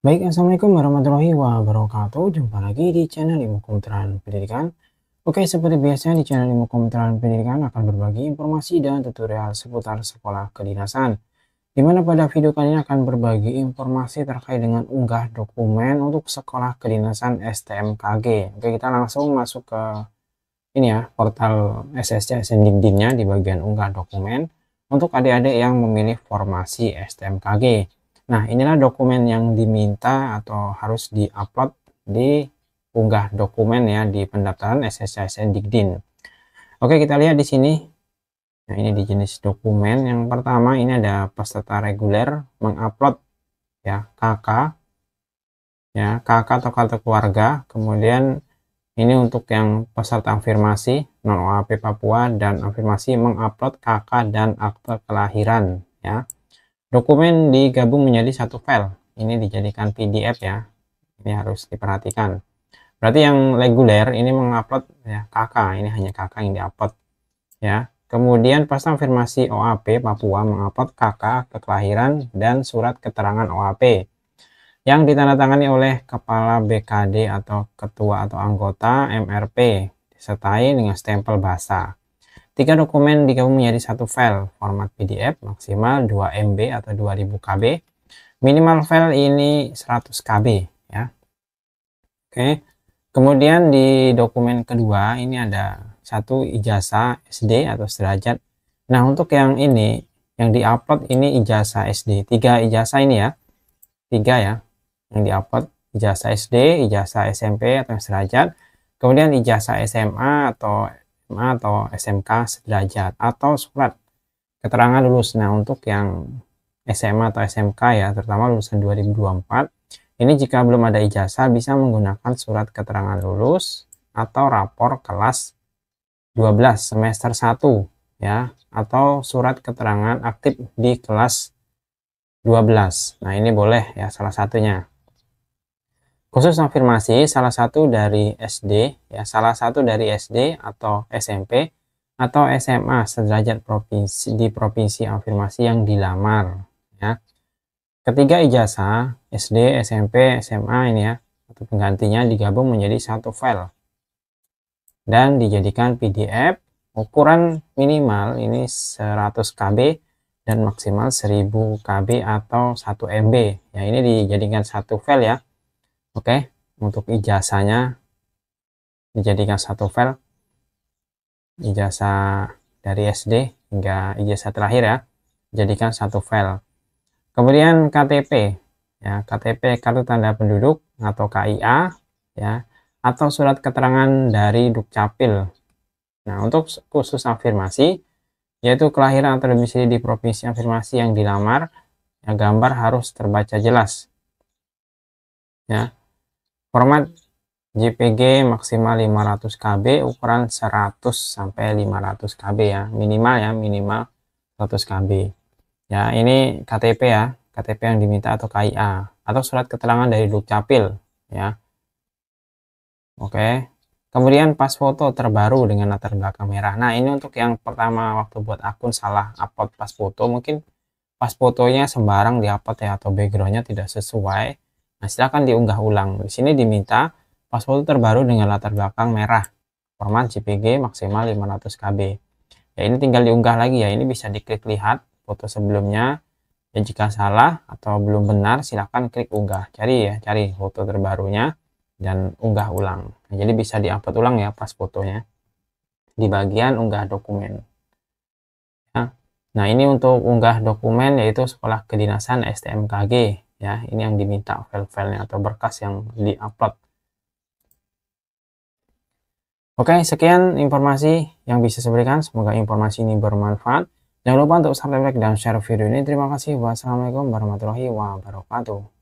Baik, Assalamualaikum warahmatullahi wabarakatuh. Jumpa lagi di channel Ilmu Kementerian Pendidikan. Oke, seperti biasa di channel Ilmu Kementerian Pendidikan akan berbagi informasi dan tutorial seputar sekolah kedinasan. Dimana pada video kali ini akan berbagi informasi terkait dengan unggah dokumen untuk sekolah kedinasan STMKG. Oke, kita langsung masuk ke ini ya, portal SSC Sendikdinnya di bagian unggah dokumen untuk adik-adik yang memilih formasi STMKG. Nah, inilah dokumen yang diminta atau harus diupload di unggah dokumen ya di pendaftaran SSCSN Dikdin. Oke, kita lihat di sini. Nah, ini di jenis dokumen. Yang pertama ini ada peserta reguler mengupload ya KK ya KK atau kartu keluarga kemudian ini untuk yang peserta afirmasi non OAP Papua dan afirmasi mengupload KK dan akte kelahiran ya Dokumen digabung menjadi satu file. Ini dijadikan PDF ya. Ini harus diperhatikan. Berarti yang reguler ini mengupload ya KK, ini hanya KK yang diupload ya. Kemudian pasang firmasi OAP Papua mengupload KK kekelahiran dan surat keterangan OAP yang ditandatangani oleh kepala BKD atau ketua atau anggota MRP disertai dengan stempel basah. Tiga dokumen digabung menjadi satu file format PDF maksimal 2 MB atau 2000 KB, minimal file ini 100 KB ya. Oke. Kemudian di dokumen kedua ini ada satu ijazah SD atau sederajat. Nah, untuk yang ini yang diupload ini ijazah SD. Tiga ijazah ini ya. Tiga ya yang diupload ijazah SD, ijazah SMP atau sederajat. Kemudian ijazah SMA atau SMA nah, atau SMK sederajat atau surat keterangan lulus. Nah, untuk yang SMA atau SMK ya, terutama lulusan 2024, ini jika belum ada ijazah bisa menggunakan surat keterangan lulus atau rapor kelas 12 semester 1 ya atau surat keterangan aktif di kelas 12. Nah, ini boleh ya salah satunya. Khusus afirmasi salah satu dari SD, ya salah satu dari SD atau SMP atau SMA sederajat provinsi di provinsi afirmasi yang dilamar, ya. Ketiga ijazah SD, SMP, SMA ini ya atau penggantinya digabung menjadi satu file dan dijadikan PDF ukuran minimal ini 100 KB dan maksimal 1000 KB atau 1 MB ya ini dijadikan satu file ya oke okay? untuk ijazahnya dijadikan satu file ijazah dari SD hingga ijazah terakhir ya jadikan satu file kemudian KTP ya KTP kartu tanda penduduk atau KIA ya atau surat keterangan dari Dukcapil nah untuk khusus afirmasi yaitu kelahiran atau domisili di provinsi afirmasi yang dilamar ya gambar harus terbaca jelas ya Format JPG maksimal 500 KB, ukuran 100 sampai 500 KB ya. Minimal ya, minimal 100 KB. Ya, ini KTP ya, KTP yang diminta atau KIA atau surat keterangan dari Dukcapil ya. Oke. Kemudian pas foto terbaru dengan latar belakang merah. Nah, ini untuk yang pertama waktu buat akun salah upload pas foto, mungkin pas fotonya sembarang di upload ya atau backgroundnya tidak sesuai Nah, silakan diunggah ulang. Di sini diminta password terbaru dengan latar belakang merah. Format JPG maksimal 500 KB. Ya, ini tinggal diunggah lagi ya. Ini bisa diklik lihat foto sebelumnya. Ya, jika salah atau belum benar, silakan klik unggah. Cari ya, cari foto terbarunya dan unggah ulang. Nah, jadi bisa diupload ulang ya pas fotonya. Di bagian unggah dokumen. Ya. Nah, ini untuk unggah dokumen yaitu Sekolah Kedinasan STMKG ya ini yang diminta file-filenya atau berkas yang diupload oke sekian informasi yang bisa saya berikan semoga informasi ini bermanfaat jangan lupa untuk subscribe dan share video ini terima kasih wassalamualaikum warahmatullahi wabarakatuh